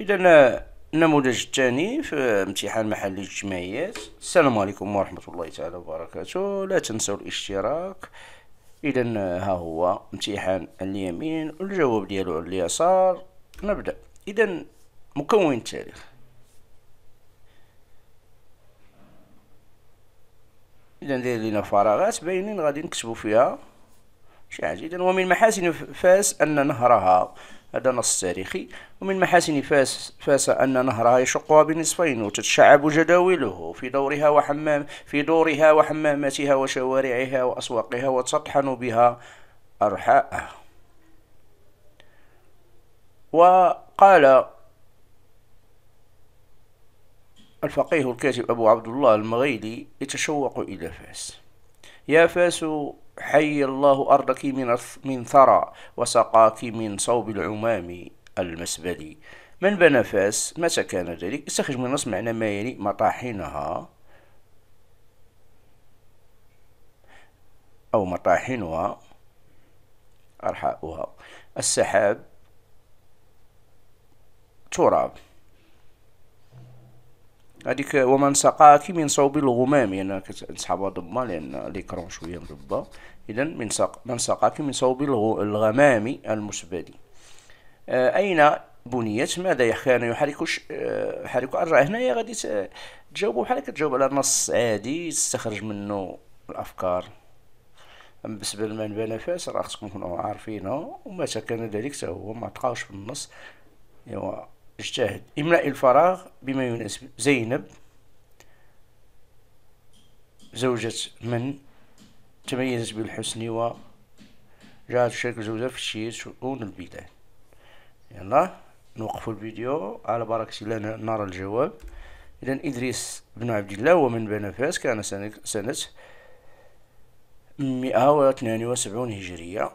إذا النموذج الثاني في امتحان محلي الاجتماعيات السلام عليكم ورحمة الله تعالى وبركاته لا تنسوا الاشتراك إذا ها هو امتحان اليمين والجواب ديالو على اليسار نبدأ إذا مكون التاريخ إذا ندير لينا فراغات باينين غادي نكتبو فيها شاهد إذا ومن محاسن فاس أن نهرها هذا نص تاريخي ومن محاسن فاس, فاس أن نهرها يشقها بنصفين وتتشعب جداوله في دورها وحمام في دورها وحماماتها وشوارعها وأسواقها وتطحن بها أرحاءها وقال الفقيه الكاتب أبو عبد الله المغيلي يتشوق إلى فاس يا فاس حي الله أرضك من من ثرى وسقاك من صوب العمام المسبلي من بنى فاس متى كان ذلك استخرج من النص معنى ما يلي مطاحنها أو مطاحنها أرحاؤها السحاب تراب هذيك ومن سقاك من صوب الغمام يعني كنسحبها ضما لان ليكرون شويه مضبه اذا من سق من سقاك من صوب الغمام المسبد آه، اين بنيت ماذا كان يحرك آه، يحرك الراء هنايا غادي تجاوبوا بحال كتجاوب على نص عادي تستخرج منه الافكار اما بالنسبه للمنبه نفاس راه خصكم تكونوا عارفينه ومتى كان ذلك حتى هو ما تلقاوش في النص ايوا اجتهد إملاء الفراغ بما يناسب زينب زوجة من تميزت بالحسن و جاءت تشارك زوجها في الشيء شؤون البلاد يلا نوقف الفيديو على بركة الله نرى الجواب إذا إدريس بن عبد الله ومن بني فاس كان سنة, سنة 172 هجرية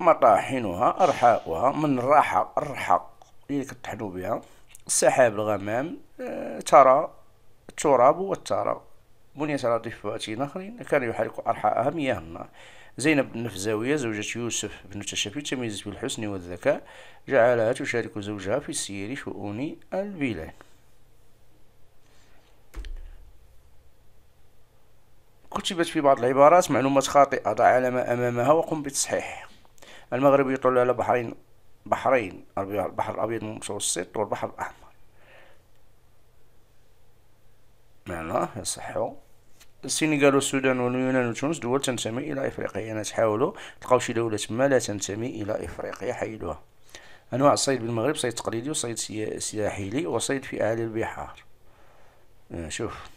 مطاحنها أرحاؤها من راحة أرحق اللي كتحلو بها السحاب الغمام آه، ترى التراب الترى بنية على ضفاتين آخرين كان يحرق أرحاءها مياه النار زينب النفزاوية زوجة يوسف بن التشفي تميزت بالحسن والذكاء جعلها تشارك زوجها في سير شؤون البلاد كتبت في بعض العبارات معلومات خاطئة ضع علامة أمامها وقم بتصحيح المغرب يطل على بحرين بحرين البحر الأبيض المتوسط والبحر الأحمر معناه يصحو السنغال والسودان واليونان وتونس دول تنتمي إلى إفريقيا انا يعني تحاولوا تلقاو شي دولة تما لا تنتمي إلى إفريقيا حيدوها أنواع الصيد بالمغرب صيد تقليدي وصيد سياحيلي وصيد في أعلى البحار آه، شوف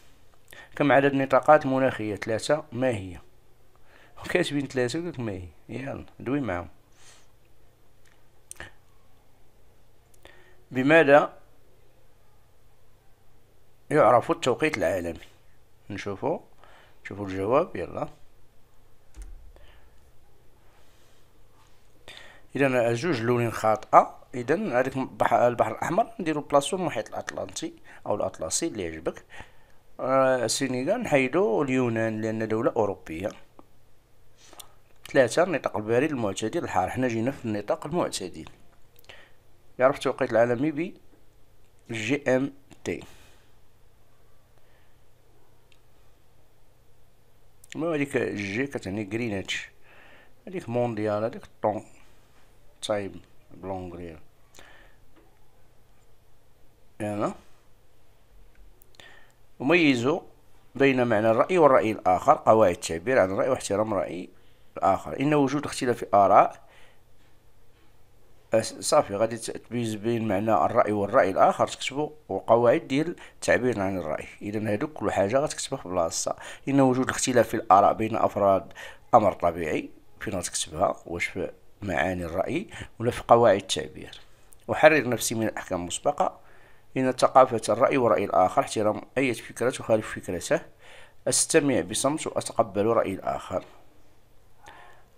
كم عدد النطاقات المناخية ثلاثة ما هي وكاتبين ثلاثة ما هي يلا دوي معاهم بماذا يعرف التوقيت العالمي نشوفو نشوفو الجواب يلا اذا جوج لونين خاطئه اذا هذيك البحر الاحمر نديرو بلاصتو المحيط الاطلنطي او الاطلسي اللي يعجبك آه، السنغال نحيدو اليونان لان دوله اوروبيه ثلاثة النطاق البارد المعتدل الحار حنا جينا في النطاق المعتدل يعرف التوقيت العالمي ب جي ام تي ما هذيك جي كتعني غرينتش هذيك مونديال هذيك طون تايم بلونغري هنا يميزوا بين معنى الرأي والرأي الآخر قواعد التعبير عن الرأي واحترام الرأي الآخر إن وجود اختلاف في آراء صافي غادي تبيز بين معنى الراي والراي الاخر تكتبوا وقواعد ديال التعبير عن الراي اذا هادوك كل حاجه غتكتبها في بلاصتها ان وجود الاختلاف في الاراء بين افراد امر طبيعي فين غتكتبها واش في معاني الراي ولا في قواعد التعبير احرر نفسي من الاحكام المسبقه ان ثقافه الراي وراي الاخر احترام اي فكره تخالف فكرته استمع بصمت واتقبل راي الاخر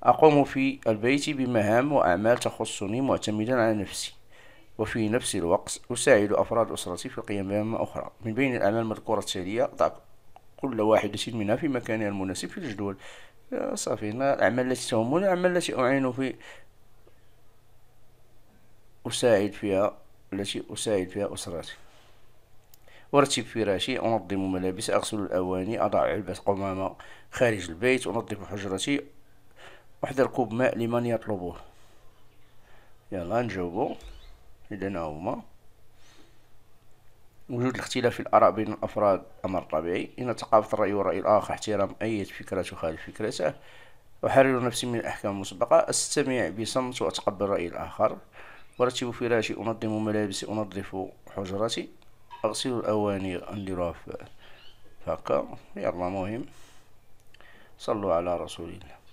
أقوم في البيت بمهام وأعمال تخصني معتمدا على نفسي وفي نفس الوقت أساعد أفراد أسرتي في القيام بمهام أخرى من بين الأعمال المذكورة التالية ضع كل واحدة منها في مكانها المناسب في الجدول صافي الأعمال التي تهمني الأعمال التي أعين في أساعد فيها التي أساعد فيها أسرتي أرتب فراشي أنظم ملابسي أغسل الأواني أضع علبة قمامة خارج البيت أنظف حجرتي واحضر كوب ماء لمن يطلبه يلا نجاوبو إذا هما وجود الاختلاف في الآراء بين الأفراد أمر طبيعي إن ثقافة الرأي والرأي الآخر احترام أي فكرة تخالف فكرته أحرر نفسي من الأحكام المسبقة أستمع بصمت وأتقبل رأي الآخر أرتب فراشي أنظم ملابسي أنظف حجرتي أغسل الأواني أنديرها فهكا يلا مهم صلوا على رسول الله